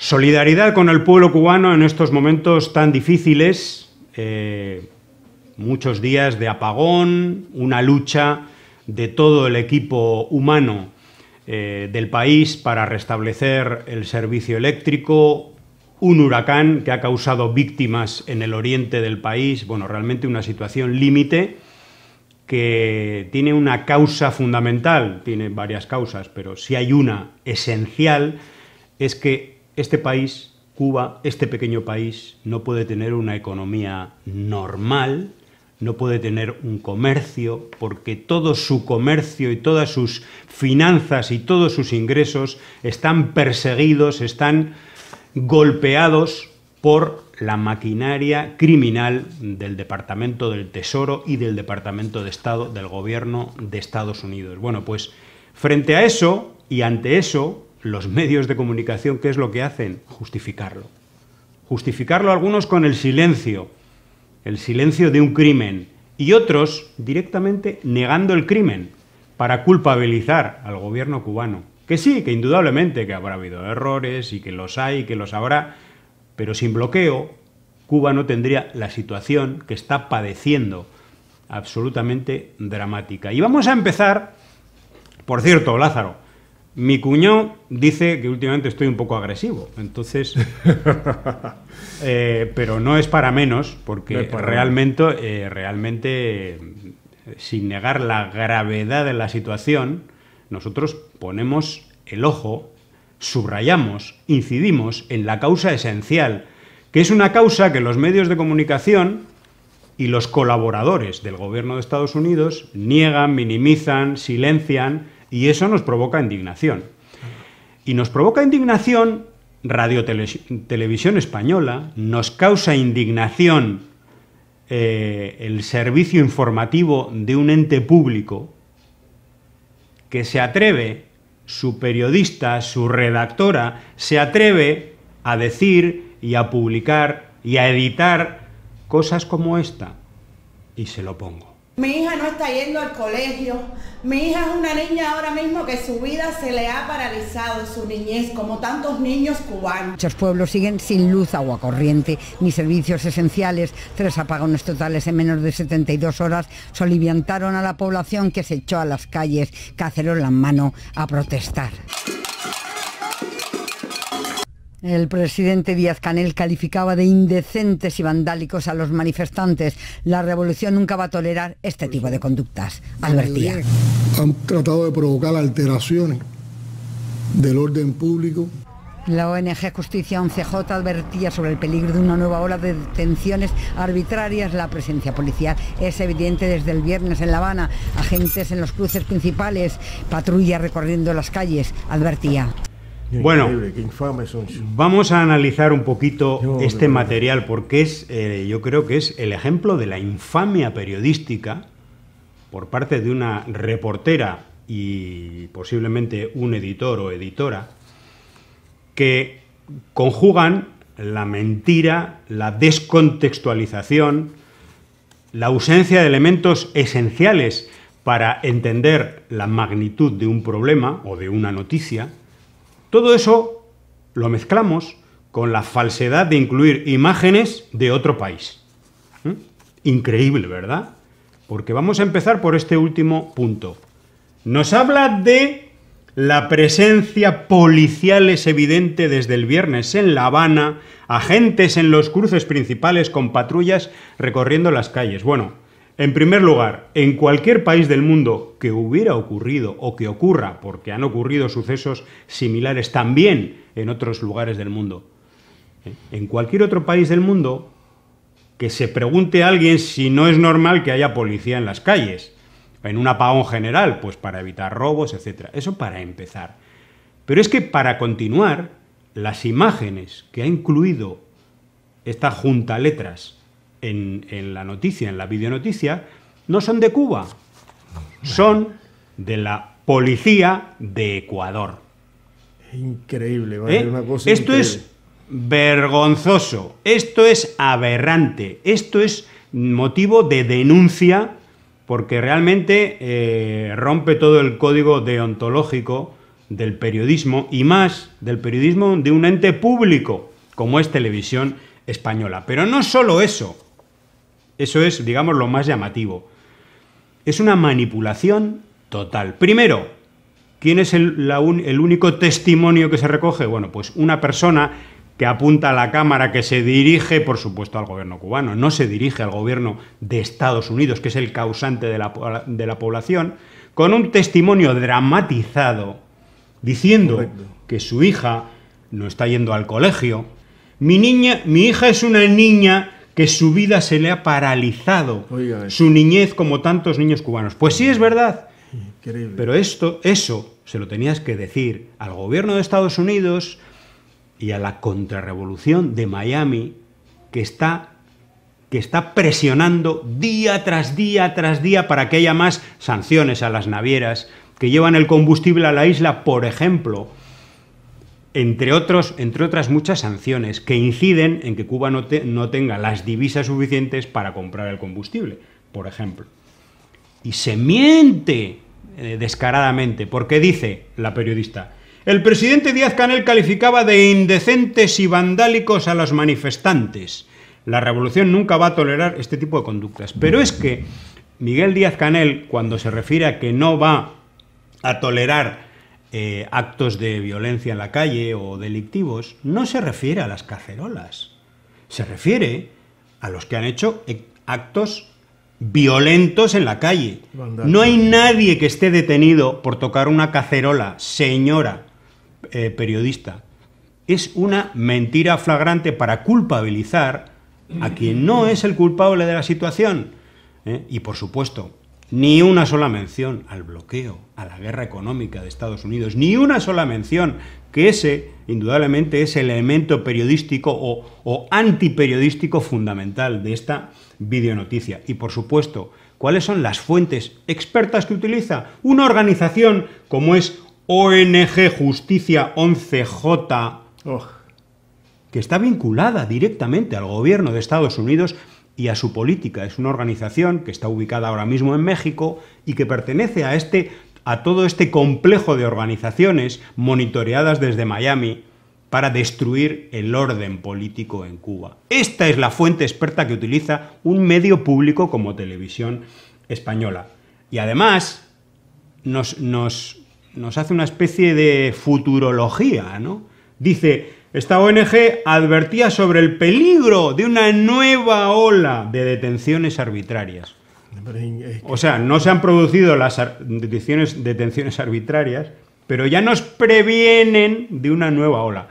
Solidaridad con el pueblo cubano en estos momentos tan difíciles, eh, muchos días de apagón, una lucha de todo el equipo humano eh, del país para restablecer el servicio eléctrico, un huracán que ha causado víctimas en el oriente del país, bueno, realmente una situación límite que tiene una causa fundamental, tiene varias causas, pero si hay una esencial, es que este país, Cuba, este pequeño país, no puede tener una economía normal, no puede tener un comercio, porque todo su comercio y todas sus finanzas y todos sus ingresos están perseguidos, están golpeados por la maquinaria criminal del Departamento del Tesoro y del Departamento de Estado del Gobierno de Estados Unidos. Bueno, pues frente a eso y ante eso, los medios de comunicación, ¿qué es lo que hacen? Justificarlo. Justificarlo algunos con el silencio, el silencio de un crimen, y otros directamente negando el crimen para culpabilizar al gobierno cubano. Que sí, que indudablemente que habrá habido errores y que los hay y que los habrá, pero sin bloqueo Cuba no tendría la situación que está padeciendo, absolutamente dramática. Y vamos a empezar, por cierto, Lázaro, mi cuñón dice que últimamente estoy un poco agresivo, entonces. Eh, pero no es para menos, porque realmente, eh, realmente, sin negar la gravedad de la situación, nosotros ponemos el ojo, subrayamos, incidimos en la causa esencial, que es una causa que los medios de comunicación y los colaboradores del gobierno de Estados Unidos niegan, minimizan, silencian y eso nos provoca indignación. Y nos provoca indignación Radio Televisión Española, nos causa indignación eh, el servicio informativo de un ente público que se atreve, su periodista, su redactora, se atreve a decir y a publicar y a editar cosas como esta. Y se lo pongo mi hija no está yendo al colegio, mi hija es una niña ahora mismo que su vida se le ha paralizado, su niñez, como tantos niños cubanos. Muchos pueblos siguen sin luz, agua corriente, ni servicios esenciales. Tres apagones totales en menos de 72 horas soliviantaron a la población que se echó a las calles, cacerola en mano, a protestar. El presidente Díaz Canel calificaba de indecentes y vandálicos a los manifestantes. La revolución nunca va a tolerar este tipo de conductas, advertía. Han tratado de provocar alteraciones del orden público. La ONG Justicia 11J advertía sobre el peligro de una nueva ola de detenciones arbitrarias. La presencia policial es evidente desde el viernes en La Habana. Agentes en los cruces principales, patrulla recorriendo las calles, advertía. Bueno, vamos a analizar un poquito este material porque es, eh, yo creo que es el ejemplo de la infamia periodística por parte de una reportera y posiblemente un editor o editora que conjugan la mentira, la descontextualización, la ausencia de elementos esenciales para entender la magnitud de un problema o de una noticia todo eso lo mezclamos con la falsedad de incluir imágenes de otro país. ¿Mm? Increíble, ¿verdad? Porque vamos a empezar por este último punto. Nos habla de la presencia policial es evidente desde el viernes en La Habana, agentes en los cruces principales con patrullas recorriendo las calles. Bueno, en primer lugar, en cualquier país del mundo que hubiera ocurrido o que ocurra, porque han ocurrido sucesos similares también en otros lugares del mundo, ¿eh? en cualquier otro país del mundo, que se pregunte a alguien si no es normal que haya policía en las calles, en un apagón general, pues para evitar robos, etc. Eso para empezar. Pero es que para continuar, las imágenes que ha incluido esta junta letras en, la noticia, en la videonoticia, no son de Cuba, son de la policía de Ecuador. Increíble, ¿vale? ¿Eh? Esto es vergonzoso, esto es aberrante, esto es motivo de denuncia porque realmente eh, rompe todo el código deontológico del periodismo y más del periodismo de un ente público como es Televisión Española. Pero no solo eso, eso es, digamos, lo más llamativo. Es una manipulación total. Primero, ¿quién es el, único testimonio que se recoge? Bueno, pues una persona que apunta a la cámara, que se dirige, por supuesto, al gobierno cubano, no se dirige al gobierno de Estados Unidos, que es el causante de la, población, con un testimonio dramatizado, diciendo que su hija no está yendo al colegio. Mi, niña, mi hija es una niña que su vida se le ha paralizado, su niñez como tantos niños cubanos. Pues sí, es verdad. Pero esto, eso se lo tenías que decir al gobierno de Estados Unidos y a la contrarrevolución de Miami que está, que está presionando día tras día tras día para que haya más sanciones a las navieras que llevan el combustible a la isla, por ejemplo, entre, otros, entre otras muchas sanciones que inciden en que Cuba no, tenga las divisas suficientes para comprar el combustible, por ejemplo. Y se miente eh, descaradamente, porque dice la periodista, el presidente Díaz Canel calificaba de indecentes y vandálicos a los manifestantes. La revolución nunca va a tolerar este tipo de conductas. Pero es que Miguel Díaz Canel, cuando se refiere a que no va a tolerar eh, actos de violencia en la calle o delictivos, no se refiere a las cacerolas, se refiere a los que han hecho e, actos violentos en la calle. No hay nadie que esté detenido por tocar una cacerola, señora eh, periodista. Es una mentira flagrante para culpabilizar a quien no es el culpable de la situación. ¿eh? Y por supuesto, ni una sola mención al bloqueo, a la guerra económica de Estados Unidos, ni una sola mención, que ese, indudablemente, es el elemento periodístico o, antiperiodístico fundamental de esta videonoticia. Y, por supuesto, ¿cuáles son las fuentes expertas que utiliza una organización como es ONG Justicia 11J, que está vinculada directamente al gobierno de Estados Unidos y a su política. Es una organización que está ubicada ahora mismo en México y que pertenece a, este, a todo este complejo de organizaciones monitoreadas desde Miami para destruir el orden político en Cuba. Esta es la fuente experta que utiliza un medio público como televisión española. Y además nos, nos, nos hace una especie de futurología, ¿no? Dice, esta ONG advertía sobre el peligro de una nueva ola de detenciones arbitrarias. O sea, no se han producido las detenciones, arbitrarias, pero ya nos previenen de una nueva ola.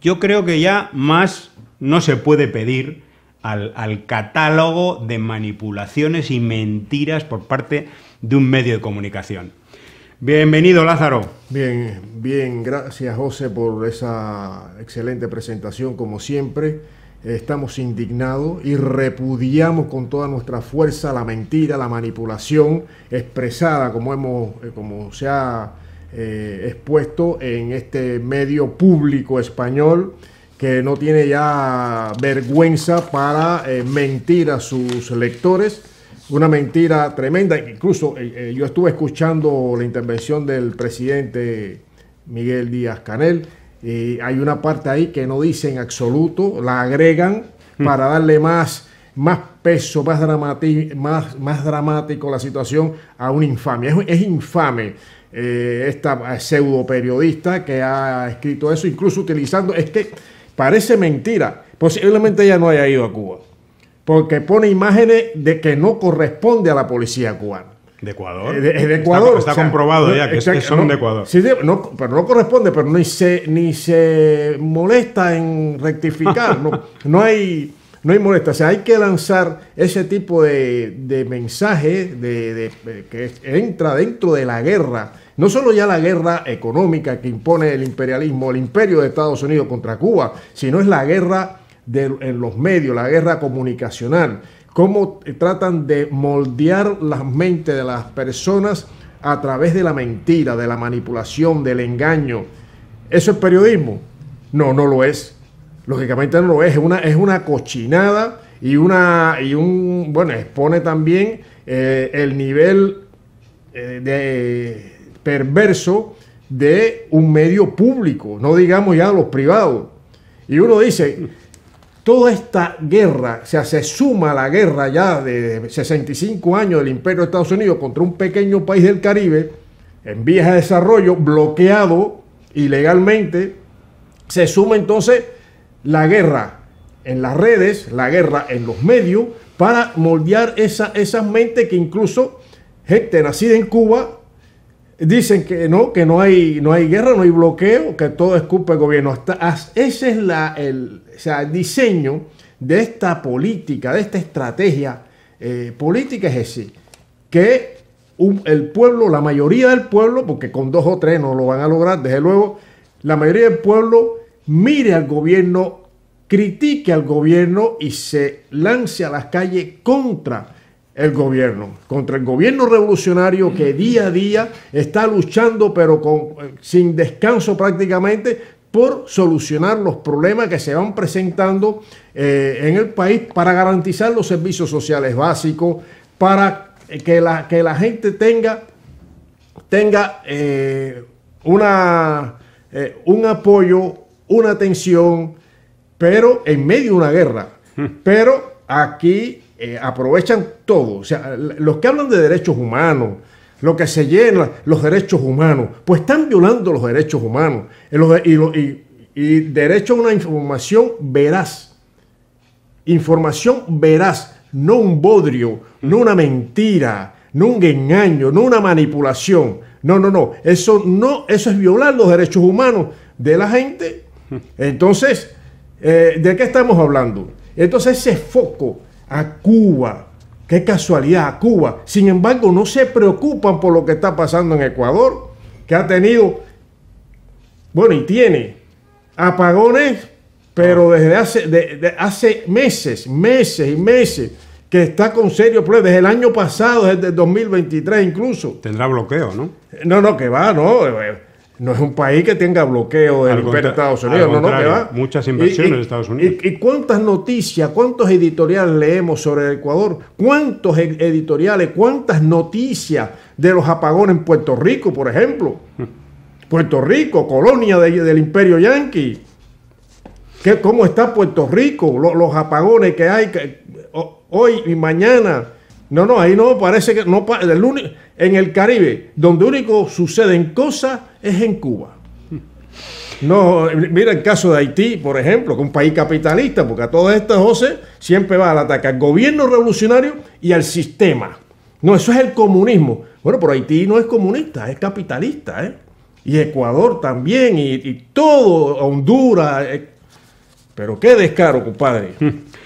Yo creo que ya más no se puede pedir al catálogo de manipulaciones y mentiras por parte de un medio de comunicación. Bienvenido, Lázaro. Bien, bien, gracias, José, por esa excelente presentación, como siempre. Estamos indignados y repudiamos con toda nuestra fuerza la mentira, la manipulación expresada, como, hemos, eh, como se ha eh, expuesto en este medio público español que no tiene ya vergüenza para eh, mentir a sus lectores una mentira tremenda. Incluso eh, eh, yo estuve escuchando la intervención del presidente Miguel Díaz Canel. y eh, hay una parte ahí que no dice en absoluto, la agregan hmm. para darle más, más peso, más, más, más dramático la situación a una infamia. Es, infame esta pseudo periodista que ha escrito eso, incluso utilizando, es que parece mentira. Posiblemente ella no haya ido a Cuba porque pone imágenes de que no corresponde a la policía cubana. ¿De Ecuador? Eh, está, comprobado ya que, son de Ecuador. pero no corresponde, pero ni se, ni se molesta en rectificar. no, hay no hay molestia. hay que lanzar ese tipo de, mensaje de, que entra dentro de la guerra. No solo ya la guerra económica que impone el imperialismo, el imperio de Estados Unidos contra Cuba, sino es la guerra en los medios, la guerra comunicacional, cómo eh, tratan de moldear las mentes de las personas a través de la mentira, de la manipulación, del engaño. ¿Eso es periodismo? No, no lo es. Lógicamente no lo es. Es una, es una cochinada y, una, y un, bueno, expone también eh, el nivel eh, de perverso de un medio público, no digamos ya los privados. Y uno dice, toda esta guerra, o sea, se suma la guerra ya de 65 años del imperio de Estados Unidos contra un pequeño país del Caribe en vías de desarrollo, bloqueado ilegalmente, se suma entonces la guerra en las redes, la guerra en los medios, para moldear esa, esas mentes que incluso gente nacida en Cuba Dicen que no, que no hay, no hay guerra, no hay bloqueo, que todo es culpa del gobierno. ese es la, el, diseño de esta política, de esta estrategia eh, política es decir, que el pueblo, la mayoría del pueblo, porque con dos o tres no lo van a lograr, desde luego, la mayoría del pueblo mire al gobierno, critique al gobierno y se lance a las calles contra el gobierno, contra el gobierno revolucionario que día a día está luchando, pero con, sin descanso prácticamente, por solucionar los problemas que se van presentando eh, en el país para garantizar los servicios sociales básicos, para que la, que la gente tenga, tenga eh, una, eh, un apoyo, una atención, pero en medio de una guerra. Hmm. Pero aquí eh, aprovechan todo. O sea, los que hablan de derechos humanos, lo que se llena los derechos humanos, pues están violando los derechos humanos eh, y, derecho a una información veraz. Información veraz, no un bodrio, no una mentira, no un engaño, no una manipulación. No, no, no. Eso no, eso es violar los derechos humanos de la gente. Entonces, eh, ¿de qué estamos hablando? Entonces ese foco a Cuba. Qué casualidad, a Cuba. Sin embargo, no se preocupan por lo que está pasando en Ecuador, que ha tenido, bueno, y tiene apagones, pero ah. desde hace, meses, meses y meses, que está con serio problema, desde el año pasado, desde el 2023 incluso. Tendrá bloqueo, ¿no? No, no, que va, no. Eh, no es un país que tenga bloqueo del Imperio de Estados Unidos, no, no, Muchas inversiones de Estados Unidos. Y, cuántas noticias, cuántos editoriales leemos sobre el Ecuador? ¿Cuántos editoriales, cuántas noticias de los apagones en Puerto Rico, por ejemplo? Puerto Rico, colonia del Imperio Yanqui. ¿Qué, ¿Cómo está Puerto Rico? Los, apagones que hay hoy y mañana no, no, ahí no parece que no el en el Caribe, donde único suceden cosas es en Cuba. No, mira el caso de Haití, por ejemplo, que es un país capitalista, porque a todas estas José siempre va al ataque al gobierno revolucionario y al sistema. No, eso es el comunismo. Bueno, pero Haití no es comunista, es capitalista, ¿eh? Y Ecuador también, y, todo, Honduras. Eh. Pero qué descaro, compadre.